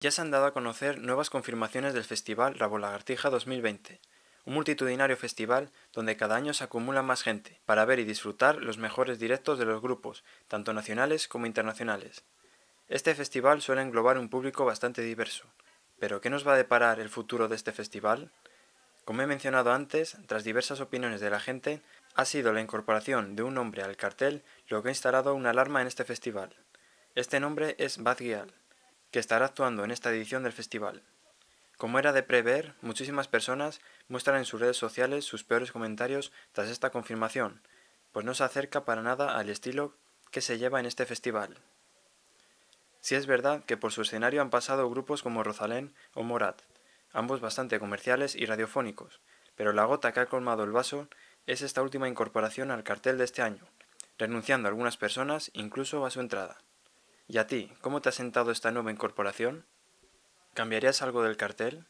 Ya se han dado a conocer nuevas confirmaciones del Festival Rabo Lagartija 2020, un multitudinario festival donde cada año se acumula más gente para ver y disfrutar los mejores directos de los grupos, tanto nacionales como internacionales. Este festival suele englobar un público bastante diverso. Pero ¿qué nos va a deparar el futuro de este festival? Como he mencionado antes, tras diversas opiniones de la gente, ha sido la incorporación de un nombre al cartel lo que ha instalado una alarma en este festival. Este nombre es Bad Gyal que estará actuando en esta edición del festival. Como era de prever, muchísimas personas muestran en sus redes sociales sus peores comentarios tras esta confirmación, pues no se acerca para nada al estilo que se lleva en este festival. Si es verdad que por su escenario han pasado grupos como Rosalén o Morat, ambos bastante comerciales y radiofónicos, pero la gota que ha colmado el vaso es esta última incorporación al cartel de este año, renunciando a algunas personas incluso a su entrada. ¿Y a ti, cómo te ha sentado esta nueva incorporación? ¿Cambiarías algo del cartel?